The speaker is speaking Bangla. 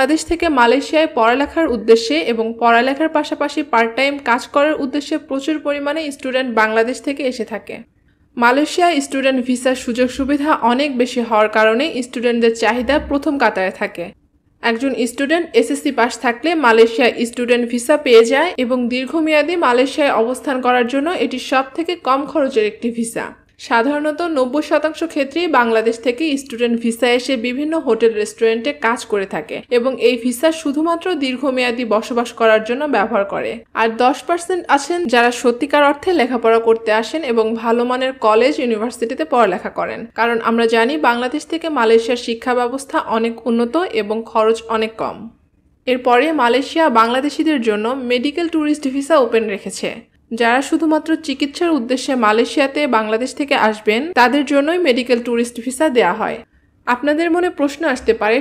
বাংলাদেশ থেকে মালয়েশিয়ায় পড়ালেখার উদ্দেশ্যে এবং পড়ালেখার পাশাপাশি পার্ট টাইম কাজ করার উদ্দেশ্যে প্রচুর পরিমাণে স্টুডেন্ট বাংলাদেশ থেকে এসে থাকে মালয়েশিয়া স্টুডেন্ট ভিসার সুযোগ সুবিধা অনেক বেশি হওয়ার কারণে স্টুডেন্টদের চাহিদা প্রথম কাতারে থাকে একজন স্টুডেন্ট এসএসসি পাস থাকলে মালয়েশিয়া স্টুডেন্ট ভিসা পেয়ে যায় এবং দীর্ঘমেয়াদী মালয়েশিয়ায় অবস্থান করার জন্য এটি সব থেকে কম খরচের একটি ভিসা সাধারণত নব্বই শতাংশ ক্ষেত্রেই বাংলাদেশ থেকে স্টুডেন্ট ভিসা এসে বিভিন্ন হোটেল রেস্টুরেন্টে কাজ করে থাকে এবং এই ভিসা শুধুমাত্র দীর্ঘমেয়াদী বসবাস করার জন্য ব্যবহার করে আর দশ পার্সেন্ট আছেন যারা সত্যিকার অর্থে লেখাপড়া করতে আসেন এবং ভালো মানের কলেজ ইউনিভার্সিটিতে পড়ালেখা করেন কারণ আমরা জানি বাংলাদেশ থেকে মালয়েশিয়ার শিক্ষা ব্যবস্থা অনেক উন্নত এবং খরচ অনেক কম এরপরে মালয়েশিয়া বাংলাদেশিদের জন্য মেডিকেল ট্যুরিস্ট ভিসা ওপেন রেখেছে যারা শুধুমাত্র চিকিৎসার উদ্দেশ্যে মালয়েশিয়াতে বাংলাদেশ থেকে আসবেন তাদের জন্যই মেডিকেল ট্যুরিস্ট ভিসা দেয়া হয় আপনাদের মনে প্রশ্ন আসতে পারে